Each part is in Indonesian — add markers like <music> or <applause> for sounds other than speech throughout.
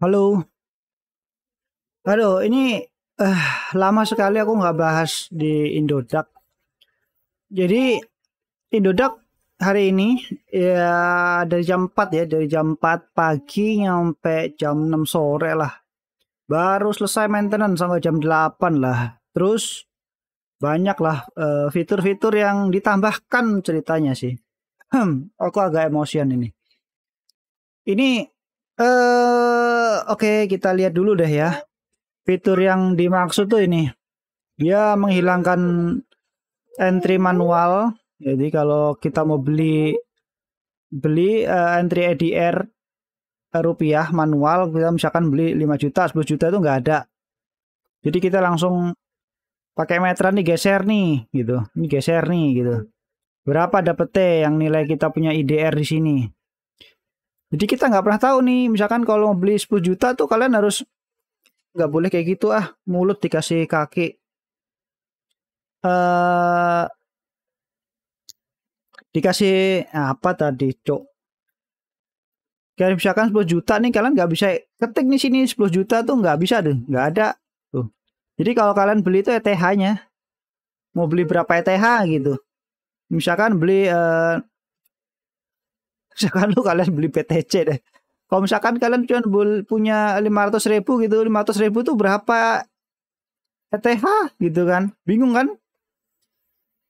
Halo. halo ini eh, lama sekali aku nggak bahas di Indodak Jadi Indodak hari ini ya dari jam 4 ya, dari jam 4 pagi nyampe jam 6 sore lah. Baru selesai maintenance sampai jam 8 lah. Terus banyak lah fitur eh, fitur-fitur yang ditambahkan ceritanya sih. Hmm, aku agak emosian ini. Ini uh, oke okay, kita lihat dulu deh ya. Fitur yang dimaksud tuh ini. Dia menghilangkan entry manual. Jadi kalau kita mau beli beli uh, entry ADR rupiah manual kita misalkan beli 5 juta 10 juta itu nggak ada jadi kita langsung pakai meteran nih geser nih gitu ini geser nih gitu berapa dapetnya yang nilai kita punya IDR di sini jadi kita nggak pernah tahu nih, misalkan kalau mau beli 10 juta tuh kalian harus nggak boleh kayak gitu ah, mulut dikasih kaki. uh, dikasih apa tadi, Cok? Kalian misalkan 10 juta nih kalian nggak bisa ketik nih sini 10 juta tuh nggak bisa deh, nggak ada. Tuh. Jadi kalau kalian beli itu ETH-nya mau beli berapa ETH gitu. Misalkan beli eh, misalkan lu kalian beli PTC deh kalau misalkan kalian cuma punya 500 ribu gitu 500 ribu tuh berapa ETH gitu kan bingung kan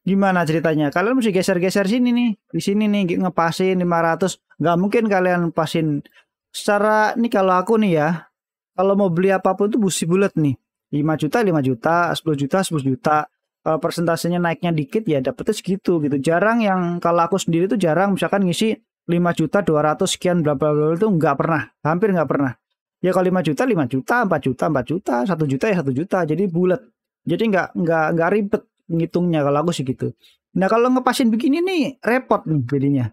gimana ceritanya kalian mesti geser-geser sini nih di sini nih ngepasin 500 Gak mungkin kalian pasin secara nih kalau aku nih ya kalau mau beli apapun tuh busi bulat nih 5 juta 5 juta 10 juta 10 juta kalau persentasenya naiknya dikit ya dapetnya segitu gitu jarang yang kalau aku sendiri tuh jarang misalkan ngisi 5 juta 200 sekian bla bla bla itu nggak pernah, hampir nggak pernah. Ya kalau 5 juta 5 juta, 4 juta 4 juta, 1 juta ya 1 juta. Jadi bulat. Jadi nggak nggak nggak ribet ngitungnya kalau aku sih gitu. Nah kalau ngepasin begini nih repot nih jadinya.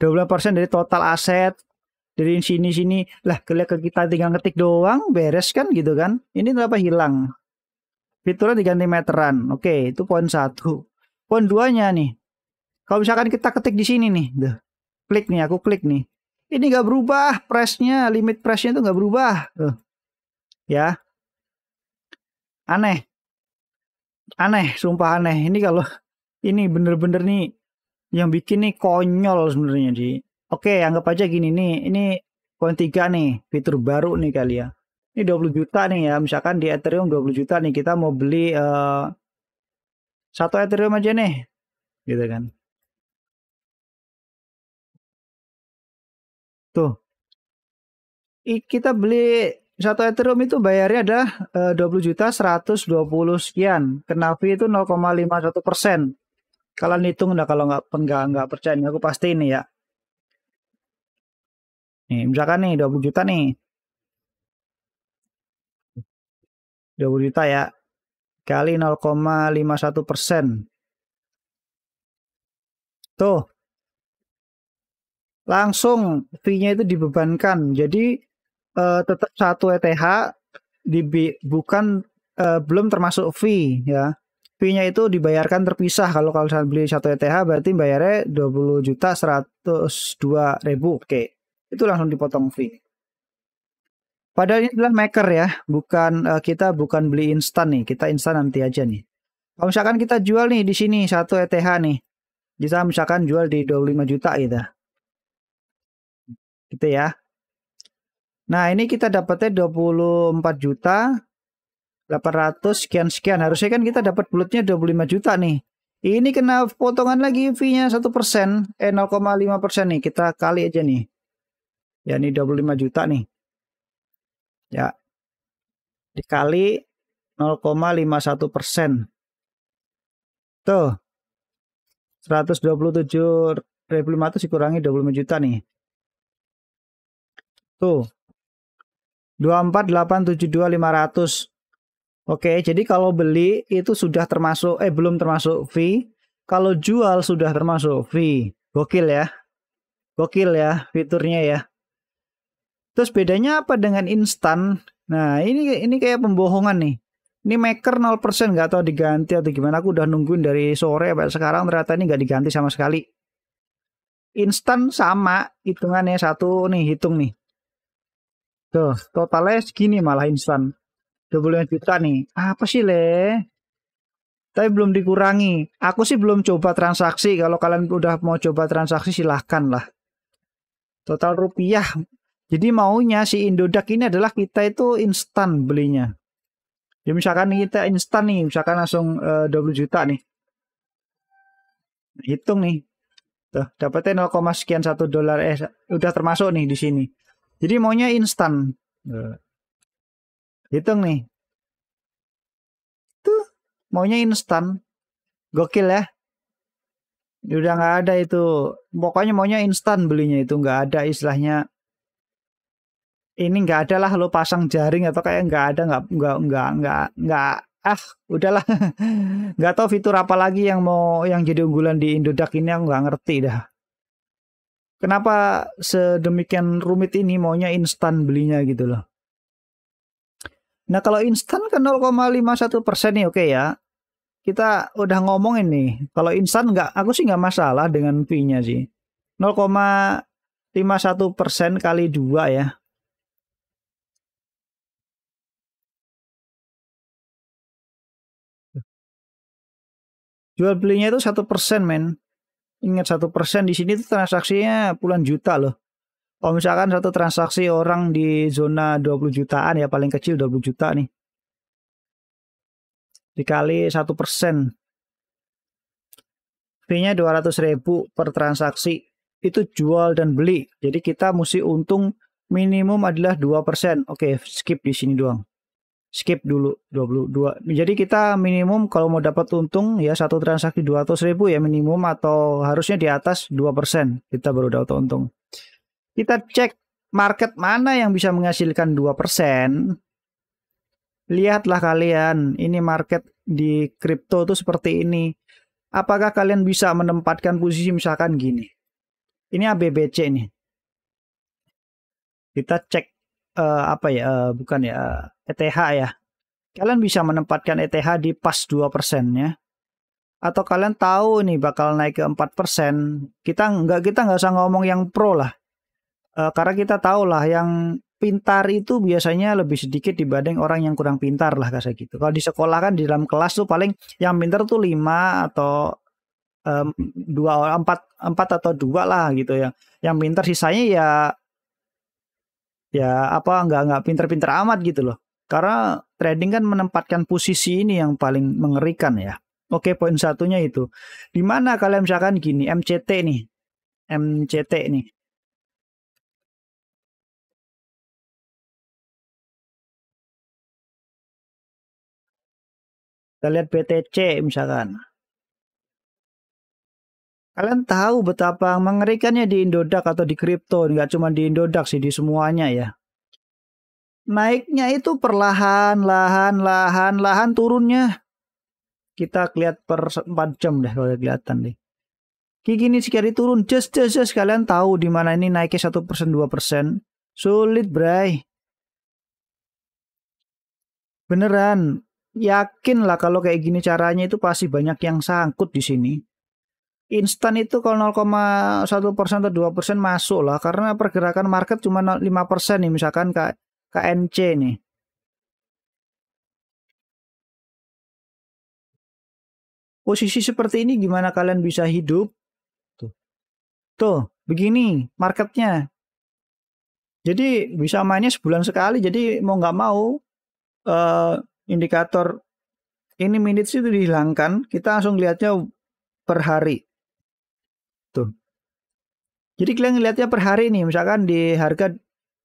12% dari total aset dari sini sini lah kelihatan kita tinggal ngetik doang beres kan gitu kan ini kenapa hilang fiturnya diganti meteran oke itu poin satu poin duanya nih kalau misalkan kita ketik di sini nih tuh Klik nih, aku klik nih. Ini nggak berubah pressnya, limit pressnya itu nggak berubah. Tuh. Ya. Aneh. Aneh, sumpah aneh. Ini kalau ini bener-bener nih yang bikin nih konyol sebenarnya di. Oke, anggap aja gini nih. Ini poin tiga nih, fitur baru nih kali ya. Ini 20 juta nih ya, misalkan di Ethereum 20 juta nih kita mau beli uh, satu Ethereum aja nih. Gitu kan Tuh. I kita beli satu Ethereum itu bayarnya ada uh, 20 juta 120 sekian. Kena fee itu 0,51 persen. Kalian hitung dah kalau nggak nggak nggak percaya ini aku pasti ini ya. Nih, misalkan nih 20 juta nih. 20 juta ya. Kali 0,51 persen. Tuh langsung fee-nya itu dibebankan. Jadi uh, tetap satu ETH dibi bukan uh, belum termasuk fee ya. Fee-nya itu dibayarkan terpisah kalau kalian beli satu ETH berarti bayarnya 20 juta 102 ribu. Oke. Itu langsung dipotong fee. Padahal ini adalah maker ya, bukan uh, kita bukan beli instan nih, kita instan nanti aja nih. Kalau misalkan kita jual nih di sini satu ETH nih, bisa misalkan jual di 25 juta gitu gitu ya. Nah, ini kita dapatnya 24 juta 800 sekian sekian. Harusnya kan kita dapat bulatnya 25 juta nih. Ini kena potongan lagi fee-nya 1%, eh 0,5% nih. Kita kali aja nih. Ya, ini 25 juta nih. Ya. Dikali 0,51%. Tuh. 127.500 dikurangi 25 juta nih. Tuh. 24872.500. Oke, jadi kalau beli itu sudah termasuk eh belum termasuk fee. Kalau jual sudah termasuk fee. Gokil ya. Gokil ya fiturnya ya. Terus bedanya apa dengan instan? Nah, ini ini kayak pembohongan nih. Ini maker 0% nggak tahu diganti atau gimana. Aku udah nungguin dari sore sampai sekarang ternyata ini nggak diganti sama sekali. Instan sama hitungannya satu nih hitung nih. Tuh, totalnya segini malah instan. 25 juta nih. Apa sih, Le? Tapi belum dikurangi. Aku sih belum coba transaksi. Kalau kalian udah mau coba transaksi, silahkan lah. Total rupiah. Jadi maunya si Indodak ini adalah kita itu instan belinya. Jadi ya, misalkan kita instan nih, misalkan langsung eh, uh, 20 juta nih. Hitung nih. Tuh, dapatnya 0, sekian satu dolar eh udah termasuk nih di sini. Jadi maunya instan. Iya. hitung nih. Tuh, maunya instan. Gokil ya. Udah nggak ada itu. Pokoknya maunya instan belinya itu. Nggak ada istilahnya. Ini nggak ada lah lo pasang jaring atau kayak nggak ada nggak nggak nggak nggak nggak ah udahlah <laughs> nggak tahu fitur apa lagi yang mau yang jadi unggulan di Indodak ini aku nggak ngerti dah Kenapa sedemikian rumit ini maunya instan belinya gitu loh. Nah kalau instan ke 0,51 persen nih oke okay ya. Kita udah ngomongin nih. Kalau instan nggak, aku sih nggak masalah dengan fee-nya sih. 0,51 persen kali 2 ya. Jual belinya itu satu persen men ingat satu persen di sini itu transaksinya puluhan juta loh. Kalau misalkan satu transaksi orang di zona 20 jutaan ya paling kecil 20 juta nih. Dikali satu persen. Fee-nya 200 ribu per transaksi. Itu jual dan beli. Jadi kita mesti untung minimum adalah 2%. Oke, skip di sini doang skip dulu 22. Jadi kita minimum kalau mau dapat untung ya satu transaksi 200 ribu ya minimum atau harusnya di atas 2% kita baru dapat untung. Kita cek market mana yang bisa menghasilkan 2%. Lihatlah kalian, ini market di crypto itu seperti ini. Apakah kalian bisa menempatkan posisi misalkan gini. Ini ABBC nih. Kita cek uh, apa ya uh, bukan ya uh, e ETH ya. Kalian bisa menempatkan ETH di pas 2% ya. Atau kalian tahu nih bakal naik ke empat persen kita nggak kita nggak usah ngomong yang pro lah. Uh, karena kita tahu lah yang pintar itu biasanya lebih sedikit dibanding orang yang kurang pintar lah kayak gitu. Kalau di sekolah kan di dalam kelas tuh paling yang pintar tuh lima atau um, dua empat empat atau dua lah gitu ya yang pintar sisanya ya ya apa nggak nggak pinter-pinter amat gitu loh. Karena trading kan menempatkan posisi ini yang paling mengerikan ya. Oke, poin satunya itu. Dimana kalian misalkan gini, MCT nih. MCT nih. Kita lihat BTC misalkan. Kalian tahu betapa mengerikannya di Indodax atau di kripto, nggak cuma di Indodax sih, di semuanya ya. Naiknya itu perlahan, lahan, lahan, lahan turunnya. Kita lihat per 4 jam deh kalau kelihatan deh. Kiki ini sekali turun, just, just, just. Kalian tahu di mana ini naiknya 1%, 2%. Sulit, bray. Beneran. Yakinlah kalau kayak gini caranya itu pasti banyak yang sangkut di sini instan itu kalau 0,1 persen atau 2 persen masuk lah karena pergerakan market cuma 5 persen nih misalkan K KNC nih posisi seperti ini gimana kalian bisa hidup tuh tuh begini marketnya jadi bisa mainnya sebulan sekali jadi mau nggak mau uh, indikator ini minutes itu dihilangkan kita langsung lihatnya per hari jadi kalian lihatnya per hari nih, misalkan di harga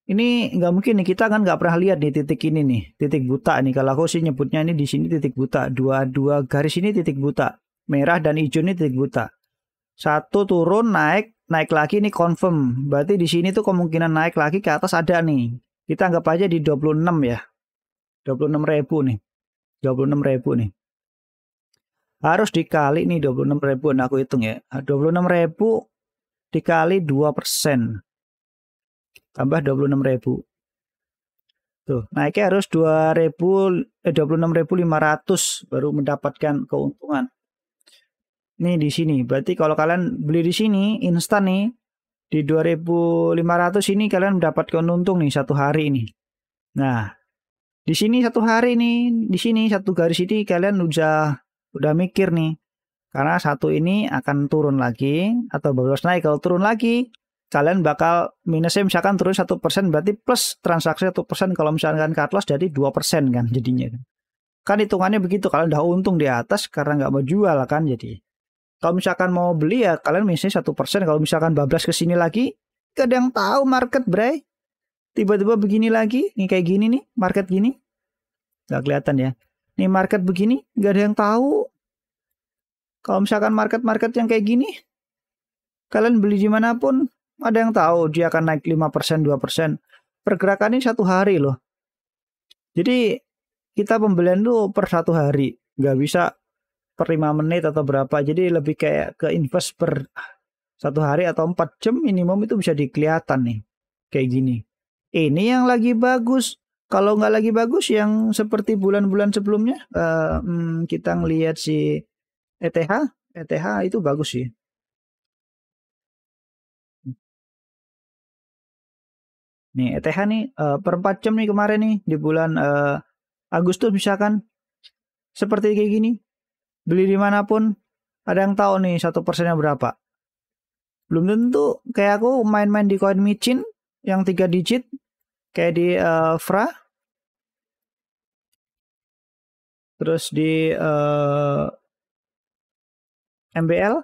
ini nggak mungkin nih kita kan nggak pernah lihat nih titik ini nih, titik buta nih. Kalau aku sih nyebutnya ini di sini titik buta, dua dua garis ini titik buta, merah dan hijau ini titik buta. Satu turun naik, naik lagi ini confirm. Berarti di sini tuh kemungkinan naik lagi ke atas ada nih. Kita anggap aja di 26 ya. 26 ribu nih. 26 ribu nih. Harus dikali nih 26 ribu. Nah, aku hitung ya. 26 ribu dikali 2%. Tambah 26.000. Tuh, naiknya harus 2000 eh, 26.500 baru mendapatkan keuntungan. Nih di sini. Berarti kalau kalian beli di sini instan nih di 2500 ini kalian mendapatkan untung nih satu hari ini. Nah, di sini satu hari nih, di sini satu garis ini kalian udah udah mikir nih karena satu ini akan turun lagi atau bablas naik. Kalau turun lagi, kalian bakal minusnya misalkan turun satu persen berarti plus transaksi satu persen kalau misalkan cut loss jadi dua persen kan jadinya kan kan hitungannya begitu kalian udah untung di atas karena nggak mau jual kan jadi kalau misalkan mau beli ya kalian minusnya satu persen kalau misalkan bablas ke sini lagi gak ada yang tahu market bray tiba-tiba begini lagi nih kayak gini nih market gini nggak kelihatan ya nih market begini nggak ada yang tahu kalau misalkan market-market yang kayak gini, kalian beli di dimanapun, ada yang tahu dia akan naik 5%, 2%. Pergerakan ini satu hari loh. Jadi kita pembelian tuh per satu hari. Nggak bisa per 5 menit atau berapa. Jadi lebih kayak ke invest per satu hari atau empat jam minimum itu bisa dikelihatan nih. Kayak gini. Ini yang lagi bagus. Kalau nggak lagi bagus yang seperti bulan-bulan sebelumnya. Uh, kita ngelihat si ETH, ETH itu bagus sih. Hmm. Nih, ETH nih uh, per 4 jam nih kemarin nih di bulan uh, Agustus misalkan seperti kayak gini. Beli dimanapun ada yang tahu nih satu persennya berapa. Belum tentu kayak aku main-main di koin micin yang tiga digit kayak di uh, Fra terus di uh, MBL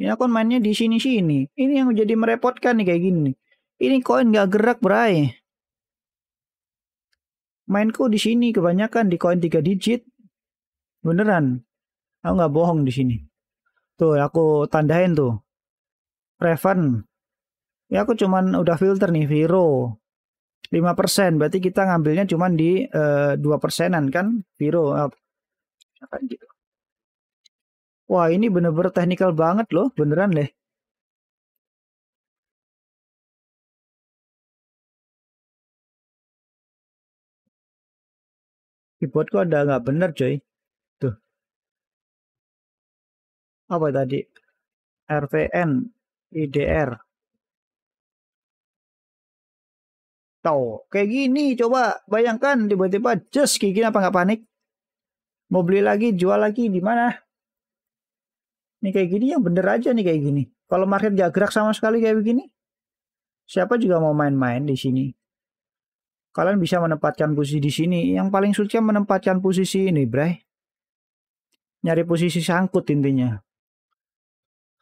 ini akun mainnya di sini-sini. Ini yang jadi merepotkan nih kayak gini nih. Ini koin nggak gerak berai. Mainku di sini kebanyakan di koin 3 digit. Beneran. Aku nggak bohong di sini. Tuh aku tandain tuh. Revan. Ya aku cuman udah filter nih Viro. 5% berarti kita ngambilnya cuman di uh, persenan kan Viro. Uh, gitu. Wah ini bener-bener technical banget loh, beneran deh. Keyboard kok ada nggak bener coy. Tuh. Apa tadi? RVN, IDR. Tau, kayak gini coba bayangkan tiba-tiba just kayak gini apa nggak panik? Mau beli lagi, jual lagi di mana? Ini kayak gini yang bener aja nih kayak gini. Kalau market gak gerak sama sekali kayak begini, siapa juga mau main-main di sini? Kalian bisa menempatkan posisi di sini. Yang paling sulitnya menempatkan posisi ini, Bre. Nyari posisi sangkut intinya.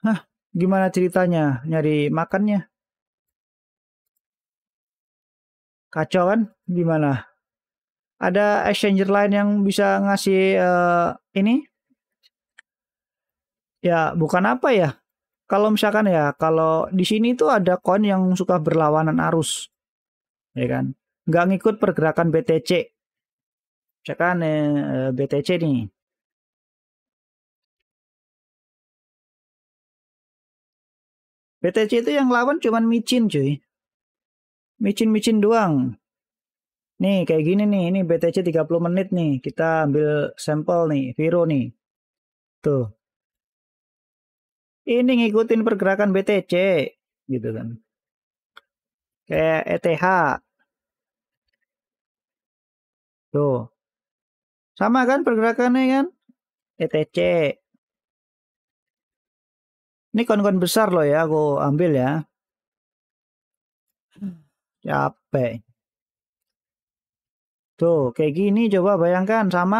Hah, gimana ceritanya nyari makannya? Kacau kan? Gimana? Ada exchanger lain yang bisa ngasih uh, ini ya bukan apa ya kalau misalkan ya kalau di sini tuh ada koin yang suka berlawanan arus ya kan nggak ngikut pergerakan BTC misalkan eh, BTC nih BTC itu yang lawan cuman micin cuy micin-micin doang nih kayak gini nih ini BTC 30 menit nih kita ambil sampel nih Viro nih tuh ini ngikutin pergerakan BTC gitu kan kayak ETH tuh sama kan pergerakannya kan ETC ini kon-kon besar loh ya aku ambil ya capek tuh kayak gini coba bayangkan sama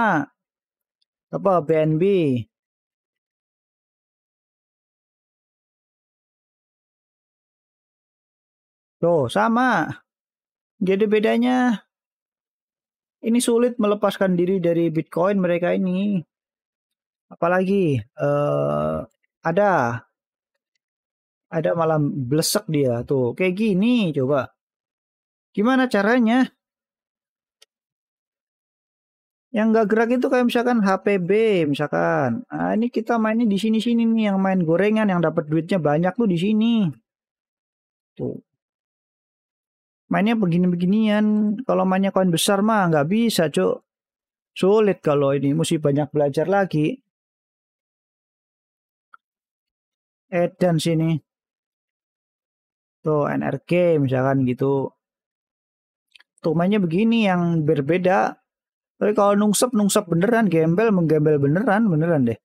apa BNB Tuh, sama. Jadi bedanya ini sulit melepaskan diri dari Bitcoin mereka ini. Apalagi eh, ada ada malam blesek dia tuh kayak gini coba. Gimana caranya? Yang nggak gerak itu kayak misalkan HPB misalkan. Nah, ini kita mainnya di sini-sini nih yang main gorengan yang dapat duitnya banyak tuh di sini. Tuh mainnya begini-beginian. Kalau mainnya koin besar mah nggak bisa, Cuk. Sulit kalau ini, mesti banyak belajar lagi. Edan sini. Tuh, NRK misalkan gitu. Tuh mainnya begini yang berbeda. Tapi kalau nungsep, nungsep beneran. Gembel, menggembel beneran. Beneran deh.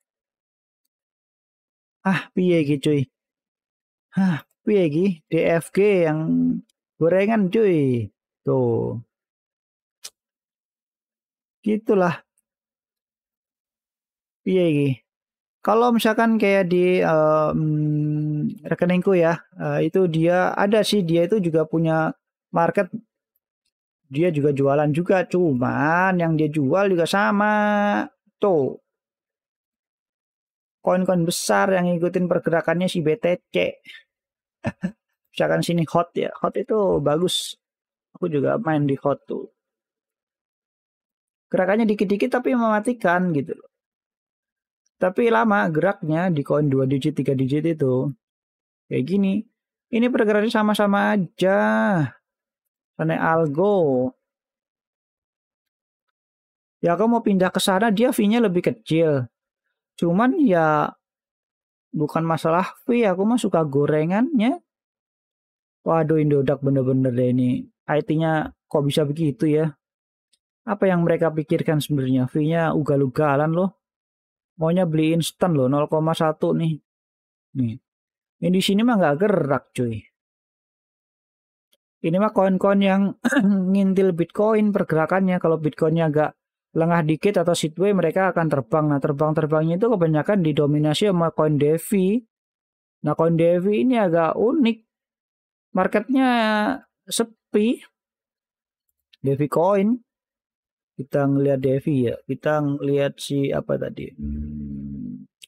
Ah, piye gitu cuy. ah piye DFG yang gorengan cuy tuh gitulah iya iki iya. kalau misalkan kayak di um, rekeningku ya uh, itu dia ada sih dia itu juga punya market dia juga jualan juga cuman yang dia jual juga sama tuh koin-koin besar yang ngikutin pergerakannya si BTC <laughs> misalkan sini hot ya hot itu bagus aku juga main di hot tuh gerakannya dikit-dikit tapi mematikan gitu loh tapi lama geraknya di koin 2 digit 3 digit itu kayak gini ini pergerakannya sama-sama aja karena algo ya aku mau pindah ke sana dia fee-nya lebih kecil cuman ya bukan masalah fee aku mah suka gorengannya Waduh IndoDak bener-bener deh ini. IT-nya kok bisa begitu ya? Apa yang mereka pikirkan sebenarnya? v nya ugal-ugalan loh. Maunya beli instan loh 0,1 nih. Nih. Ini di sini mah nggak gerak cuy. Ini mah koin-koin yang <clears throat> ngintil Bitcoin pergerakannya. Kalau Bitcoinnya agak lengah dikit atau sideway mereka akan terbang. Nah terbang-terbangnya itu kebanyakan didominasi sama koin Devi. Nah koin Devi ini agak unik marketnya sepi Devi Coin kita ngelihat Devi ya kita ngelihat si apa tadi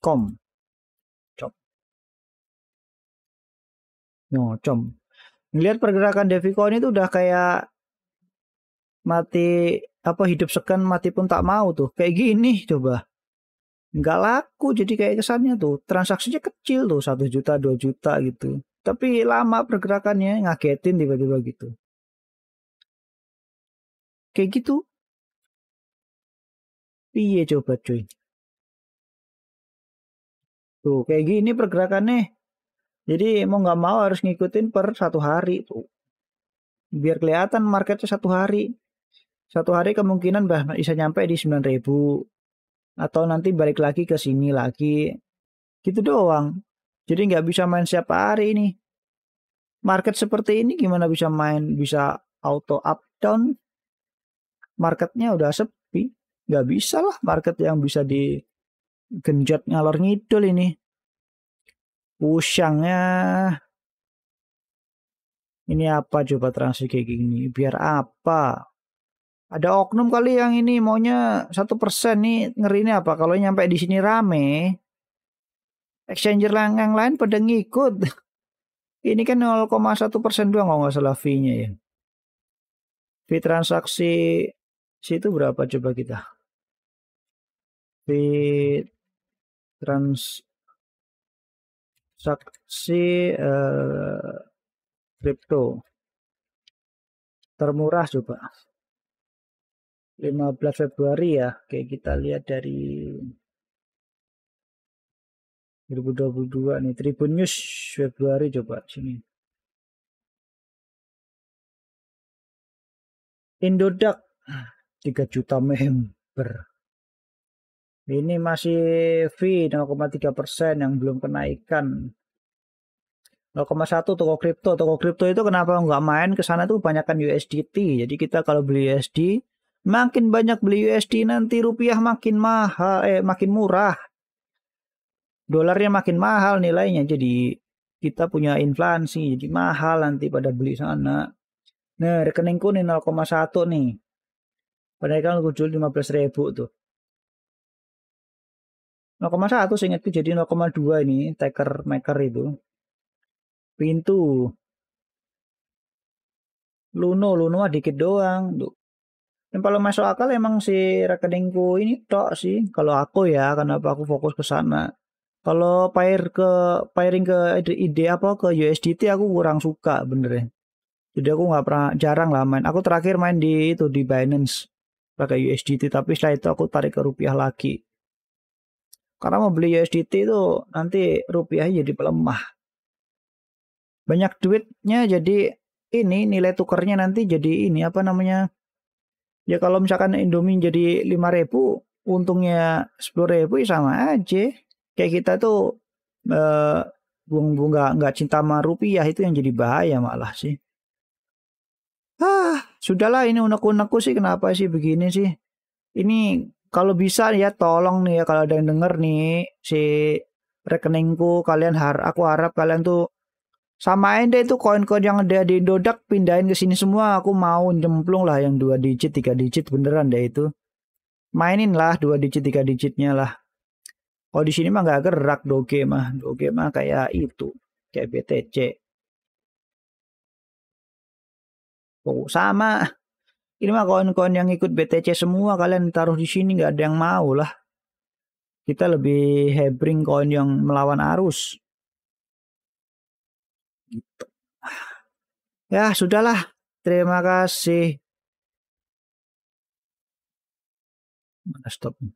com com no com ngelihat pergerakan Devi Coin itu udah kayak mati apa hidup sekan mati pun tak mau tuh kayak gini coba nggak laku jadi kayak kesannya tuh transaksinya kecil tuh satu juta dua juta gitu tapi lama pergerakannya ngagetin tiba-tiba gitu. Kayak gitu. Piye coba cuy. Tuh kayak gini pergerakannya. Jadi mau nggak mau harus ngikutin per satu hari tuh. Biar kelihatan marketnya satu hari. Satu hari kemungkinan bah bisa nyampe di 9000 atau nanti balik lagi ke sini lagi. Gitu doang. Jadi nggak bisa main siapa hari ini. Market seperti ini gimana bisa main bisa auto up down? Marketnya udah sepi, nggak bisa lah market yang bisa digenjot ngalor ngidul ini. Usangnya ini apa coba transaksi kayak gini? Biar apa? Ada oknum kali yang ini maunya satu persen nih ngeri ini apa? Kalau nyampe di sini rame, Exchanger yang lain pada ngikut. <laughs> Ini kan 0,1 persen doang kalau nggak salah fee-nya ya. Fee transaksi situ berapa coba kita? Fee transaksi uh, eh, crypto termurah coba 15 Februari ya oke kita lihat dari 2022 nih Tribun News Februari coba sini Indodak 3 juta member ini masih V 0,3 persen yang belum kenaikan 0,1 toko kripto. Toko kripto itu kenapa nggak main ke sana tuh banyakkan USDT. Jadi kita kalau beli USD, makin banyak beli USD nanti rupiah makin mahal eh makin murah dolarnya makin mahal nilainya jadi kita punya inflasi jadi mahal nanti pada beli sana nah rekeningku nih 0,1 nih padahal kan aku jual 15 ribu tuh 0,1 seingatku jadi 0,2 ini taker maker itu pintu Luno Luno dikit doang tuh dan kalau masuk akal emang si rekeningku ini tok sih kalau aku ya kenapa aku fokus ke sana kalau pair ke pairing ke ide apa ke USDT ya aku kurang suka benernya. Jadi aku nggak pernah jarang lah main. Aku terakhir main di itu di Binance pakai USDT tapi setelah itu aku tarik ke rupiah lagi. Karena mau beli USDT itu nanti rupiah jadi pelemah. Banyak duitnya jadi ini nilai tukernya nanti jadi ini apa namanya? Ya kalau misalkan Indomie jadi 5.000, untungnya 10.000 ya sama aja kayak kita tuh eh, bunga nggak cinta sama rupiah itu yang jadi bahaya malah sih. Ah, sudahlah ini unek-unekku sih kenapa sih begini sih. Ini kalau bisa ya tolong nih ya kalau ada yang denger nih si rekeningku kalian har aku harap kalian tuh samain deh itu koin-koin yang ada di Dodak pindahin ke sini semua aku mau jemplung lah yang dua digit tiga digit beneran deh itu mainin lah dua digit tiga digitnya lah kalau di sini mah nggak gerak doge mah. Doge mah kayak itu. Kayak BTC. Oh, sama. Ini mah kawan-kawan yang ikut BTC semua kalian taruh di sini nggak ada yang mau lah. Kita lebih hebring kawan yang melawan arus. Gitu. Ya, sudahlah. Terima kasih. Mana stop?